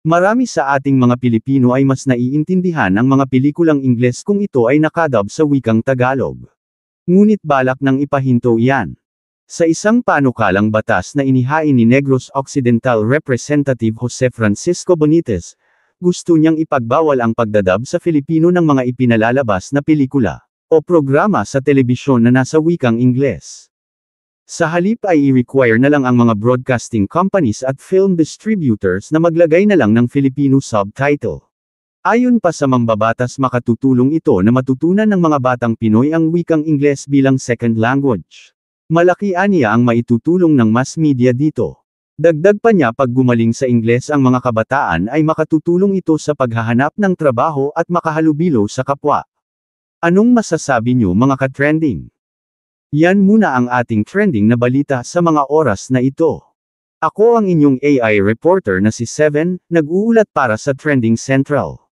Marami sa ating mga Pilipino ay mas naiintindihan ang mga pelikulang Ingles kung ito ay nakadub sa wikang Tagalog. Ngunit balak nang ipahinto iyan. Sa isang panukalang batas na inihain ni Negros Occidental Representative Jose Francisco Bonites, gusto niyang ipagbawal ang pagdadub sa Filipino ng mga ipinalalabas na pelikula o programa sa telebisyon na nasa wikang Ingles. Sa halip ay i-require na lang ang mga broadcasting companies at film distributors na maglagay na lang ng Filipino subtitle. Ayon pa sa mambabatas makatutulong ito na matutunan ng mga batang Pinoy ang wikang Ingles bilang second language. Malaki aniya ang maitutulong ng mass media dito. Dagdag pa niya pag gumaling sa Ingles ang mga kabataan ay makatutulong ito sa paghahanap ng trabaho at makahalubilo sa kapwa. Anong masasabi niyo mga ka-trending? Yan muna ang ating trending na balita sa mga oras na ito. Ako ang inyong AI reporter na si Seven, nag-uulat para sa Trending Central.